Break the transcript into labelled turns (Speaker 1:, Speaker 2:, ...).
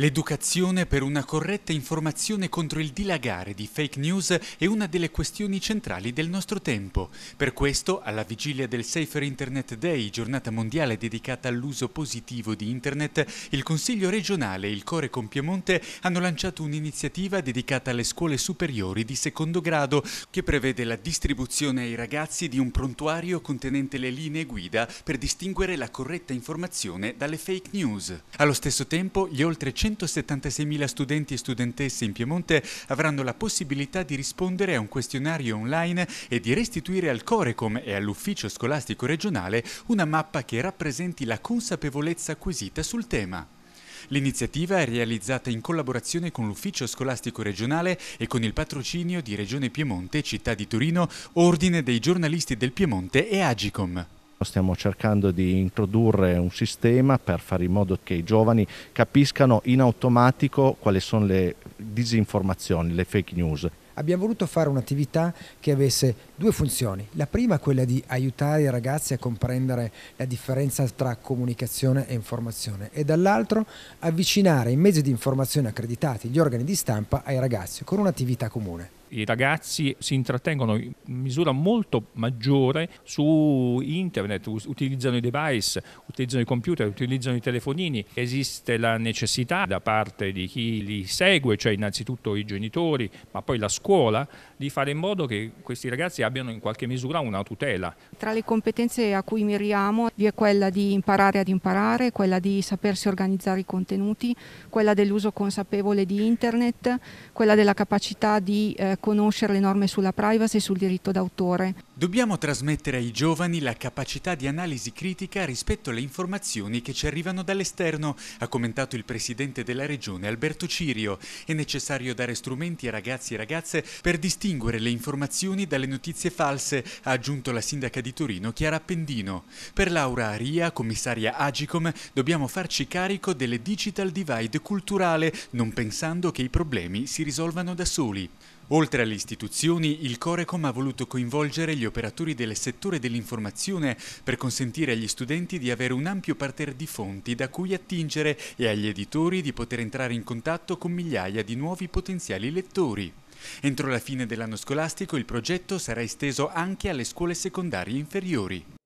Speaker 1: L'educazione per una corretta informazione contro il dilagare di fake news è una delle questioni centrali del nostro tempo. Per questo, alla vigilia del Safer Internet Day, giornata mondiale dedicata all'uso positivo di Internet, il Consiglio regionale e il Core Compiemonte hanno lanciato un'iniziativa dedicata alle scuole superiori di secondo grado che prevede la distribuzione ai ragazzi di un prontuario contenente le linee guida per distinguere la corretta informazione dalle fake news. Allo stesso tempo, gli oltre 100 176.000 studenti e studentesse in Piemonte avranno la possibilità di rispondere a un questionario online e di restituire al Corecom e all'Ufficio Scolastico Regionale una mappa che rappresenti la consapevolezza acquisita sul tema. L'iniziativa è realizzata in collaborazione con l'Ufficio Scolastico Regionale e con il patrocinio di Regione Piemonte, Città di Torino, Ordine dei Giornalisti del Piemonte e Agicom
Speaker 2: stiamo cercando di introdurre un sistema per fare in modo che i giovani capiscano in automatico quali sono le disinformazioni, le fake news
Speaker 3: abbiamo voluto fare un'attività che avesse due funzioni. La prima è quella di aiutare i ragazzi a comprendere la differenza tra comunicazione e informazione e dall'altro avvicinare i mezzi di informazione accreditati, gli organi di stampa ai ragazzi con un'attività comune
Speaker 2: i ragazzi si intrattengono in misura molto maggiore su internet, utilizzano i device, utilizzano i computer, utilizzano i telefonini. Esiste la necessità da parte di chi li segue, cioè innanzitutto i genitori, ma poi la scuola, di fare in modo che questi ragazzi abbiano in qualche misura una tutela.
Speaker 4: Tra le competenze a cui miriamo vi è quella di imparare ad imparare, quella di sapersi organizzare i contenuti, quella dell'uso consapevole di internet, quella della capacità di eh, conoscere le norme sulla privacy e sul diritto d'autore.
Speaker 1: Dobbiamo trasmettere ai giovani la capacità di analisi critica rispetto alle informazioni che ci arrivano dall'esterno, ha commentato il presidente della regione Alberto Cirio. È necessario dare strumenti ai ragazzi e ragazze per distinguere le informazioni dalle notizie false, ha aggiunto la sindaca di Torino Chiara Appendino. Per Laura Aria, commissaria Agicom, dobbiamo farci carico delle digital divide culturale, non pensando che i problemi si risolvano da soli. Oltre alle istituzioni, il Corecom ha voluto coinvolgere gli operatori del settore dell'informazione per consentire agli studenti di avere un ampio parterre di fonti da cui attingere e agli editori di poter entrare in contatto con migliaia di nuovi potenziali lettori. Entro la fine dell'anno scolastico il progetto sarà esteso anche alle scuole secondarie inferiori.